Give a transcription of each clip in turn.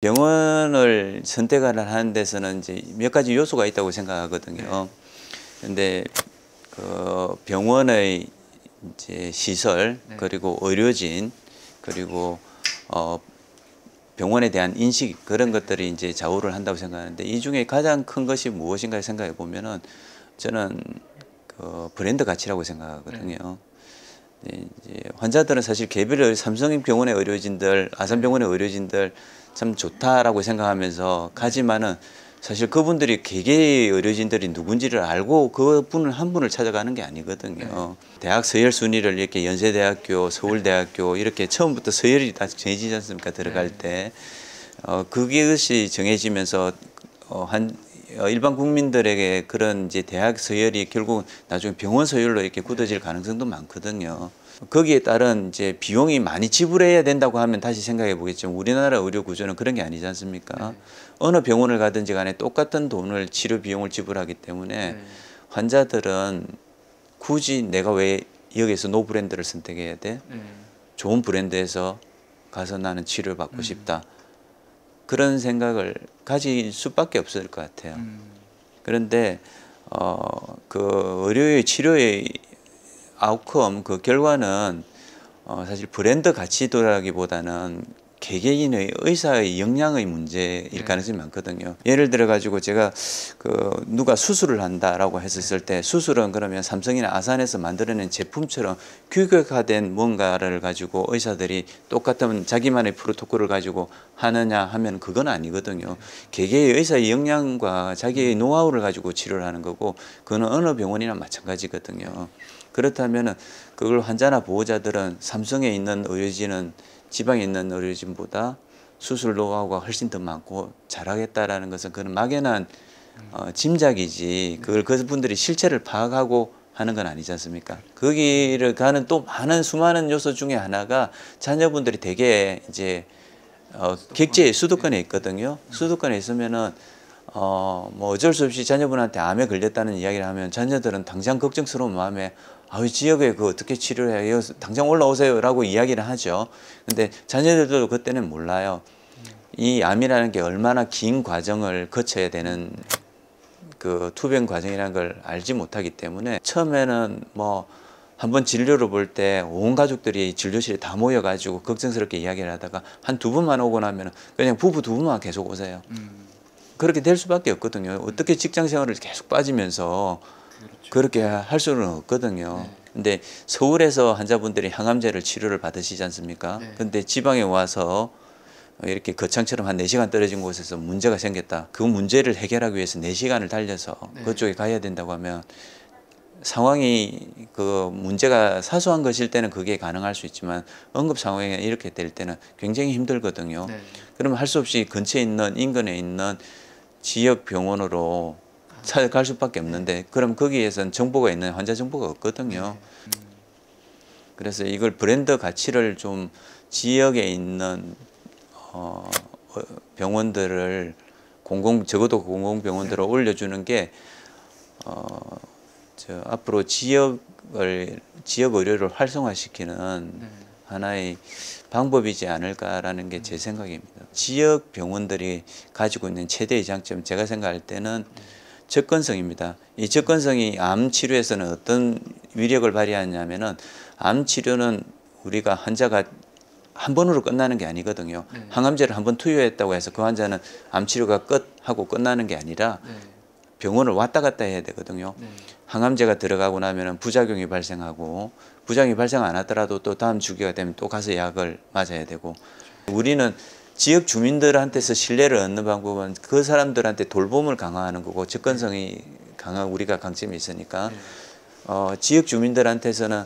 병원을 선택을 하는 데서는 이제 몇 가지 요소가 있다고 생각하거든요. 그런데 네. 그 병원의 이제 시설 네. 그리고 의료진 그리고 어 병원에 대한 인식 그런 네. 것들이 이제 좌우를 한다고 생각하는데 이 중에 가장 큰 것이 무엇인가 생각해 보면은 저는 그 브랜드 가치라고 생각하거든요. 네. 네, 이제 환자들은 사실 개별 삼성인 병원의 의료진들, 아산병원의 의료진들 참 좋다라고 생각하면서 가지만은 사실 그분들이 개개의 의료진들이 누군지를 알고 그분을 한 분을 찾아가는 게 아니거든요. 네. 대학 서열 순위를 이렇게 연세대학교, 서울대학교 이렇게 처음부터 서열이 다 정해지지 않습니까? 들어갈 네. 때. 어, 그것이 정해지면서 어, 한 어, 일반 국민들에게 그런 이제 대학 서열이 결국 나중에 병원 서열로 이렇게 굳어질 가능성도 많거든요. 거기에 따른 이제 비용이 많이 지불해야 된다고 하면 다시 생각해 보겠지만 우리나라 의료 구조는 그런 게 아니지 않습니까? 네. 어느 병원을 가든지 간에 똑같은 돈을 치료 비용을 지불하기 때문에 네. 환자들은 굳이 내가 왜 여기서 에노 브랜드를 선택해야 돼? 네. 좋은 브랜드에서 가서 나는 치료를 받고 음. 싶다. 그런 생각을 가질 수밖에 없을 것 같아요. 음. 그런데 어, 그 의료의 치료의 아웃컴 그 결과는 어, 사실 브랜드 가치도라기보다는 개개인의 의사의 역량의 문제일 네. 가능성이 많거든요. 예를 들어 가지고 제가 그 누가 수술을 한다라고 했었을 때 수술은 그러면 삼성이나 아산에서 만들어낸 제품처럼 규격화된 뭔가를 가지고 의사들이 똑같은 자기만의 프로토콜을 가지고 하느냐 하면 그건 아니거든요. 개개의 의사의 역량과 자기의 음. 노하우를 가지고 치료를 하는 거고 그는 어느 병원이나 마찬가지거든요. 그렇다면은 그걸 환자나 보호자들은 삼성에 있는 의료진은 지방에 있는 의료진보다 수술 노하우가 훨씬 더 많고 잘하겠다라는 것은 그는 막연한 어, 짐작이지 그걸 그분들이 실체를 파악하고 하는 건 아니지 않습니까? 거기를 가는 또 많은 수많은 요소 중에 하나가 자녀분들이 되게 이제 어, 객지에 수도권에 있거든요. 수도권에 있으면은 어, 뭐 어쩔 수 없이 자녀분한테 암에 걸렸다는 이야기를 하면 자녀들은 당장 걱정스러운 마음에 아유 지역에 그 어떻게 치료해야 해요? 당장 올라오세요라고 이야기를 하죠. 근데 자녀들도 그때는 몰라요. 이 암이라는 게 얼마나 긴 과정을 거쳐야 되는 그 투병 과정이라는 걸 알지 못하기 때문에 처음에는 뭐 한번 진료를 볼 때 온 가족들이 진료실에 다 모여가지고 걱정스럽게 이야기를 하다가 한 두 분만 오고 나면 그냥 부부 두 분만 계속 오세요. 음. 그렇게 될 수밖에 없거든요. 어떻게 직장 생활을 계속 빠지면서 그렇죠. 그렇게할 수는 없거든요. 네. 근데 서울에서 환자분들이 항암제를 치료를 받으시지 않습니까? 네. 근데 지방에 와서 이렇게 거창처럼 한 네시간 떨어진 곳에서 문제가 생겼다. 그 문제를 해결하기 위해서 네시간을 달려서 네. 그쪽에 가야 된다고 하면 상황이 그 문제가 사소한 것일 때는 그게 가능할 수 있지만 응급 상황이 이렇게 될 때는 굉장히 힘들거든요. 네. 그러면 할 수 없이 근처에 있는 인근에 있는 지역 병원으로 찾아갈 수밖에 없는데 그럼 거기에선 정보가 있는 환자 정보가 없거든요. 그래서 이걸 브랜드 가치를 좀 지역에 있는 어, 어, 병원들을 공공 적어도 공공병원들을 올려주는 게 어, 저 앞으로 지역을 지역 의료를 활성화시키는 네. 하나의 방법이지 않을까라는 게제 음. 생각입니다. 지역 병원들이 가지고 있는 최대의 장점 제가 생각할 때는 네. 접근성입니다. 이 접근성이 암 치료에서는 어떤 위력을 발휘하냐면은 암 치료는 우리가 환자가 한 번으로 끝나는 게 아니거든요. 네. 항암제를 한 번 투여했다고 해서 그 환자는 암 치료가 끝하고 끝나는 게 아니라 네. 병원을 왔다 갔다 해야 되거든요. 네. 항암제가 들어가고 나면은 부작용이 발생하고 부작용이 발생 안 하더라도 또 다음 주기가 되면 또 가서 약을 맞아야 되고 우리는 지역 주민들한테서 신뢰를 얻는 방법은 그 사람들한테 돌봄을 강화하는 거고 접근성이 강한 우리가 강점이 있으니까 네. 어, 지역 주민들한테서는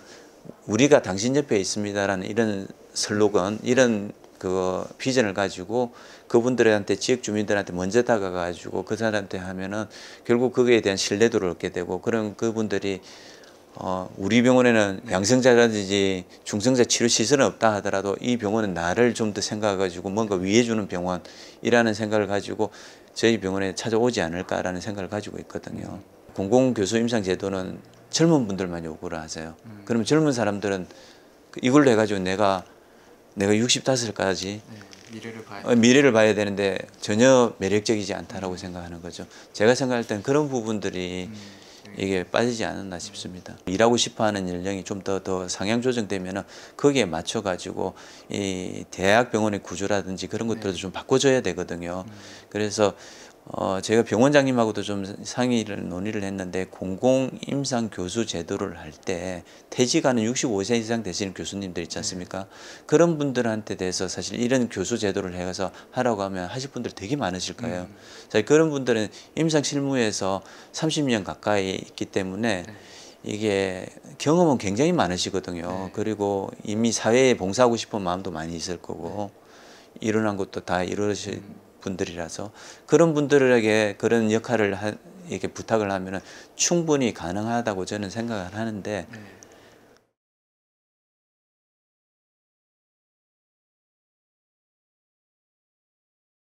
우리가 당신 옆에 있습니다라는 이런 슬로건 이런 그 비전을 가지고 그분들한테 지역 주민들한테 먼저 다가가지고 그 사람한테 하면은 결국 그거에 대한 신뢰도를 얻게 되고 그런 그분들이 어, 우리 병원에는 양성자라든지 중성자 치료 시설은 없다 하더라도 이 병원은 나를 좀 더 생각해가지고 뭔가 위해주는 병원이라는 생각을 가지고 저희 병원에 찾아오지 않을까라는 생각을 가지고 있거든요. 공공교수 임상 제도는 젊은 분들만 요구를 하세요. 그러면 젊은 사람들은 이걸 로 해가지고 내가 내가 65까지 네, 미래를, 봐야 어, 미래를 봐야 되는데 전혀 매력적이지 않다라고 생각하는 거죠. 제가 생각할 땐 그런 부분들이 음. 이게 빠지지 않았나 싶습니다. 일하고 싶어하는 연령이 좀 더 더 상향 조정되면 거기에 맞춰 가지고 이 대학병원의 구조라든지 그런 것들도 네. 좀 바꿔줘야 되거든요. 음. 그래서 어, 제가 병원장님하고도 좀 상의를 논의를 했는데 공공임상 교수 제도를 할 때 퇴직하는 65세 이상 되시는 교수님들 있지 않습니까? 네. 그런 분들한테 대해서 사실 이런 교수 제도를 해서 하라고 하면 하실 분들 되게 많으실 거예요. 음. 사실 그런 분들은 임상 실무에서 30년 가까이 있기 때문에 네. 이게 경험은 굉장히 많으시거든요. 네. 그리고 이미 사회에 봉사하고 싶은 마음도 많이 있을 거고 네. 일어난 것도 다이루어지 음. 분들이라서 그런 분들에게 그런 역할을 하, 이렇게 부탁을 하면은 충분히 가능하다고 저는 생각을 하는데 음.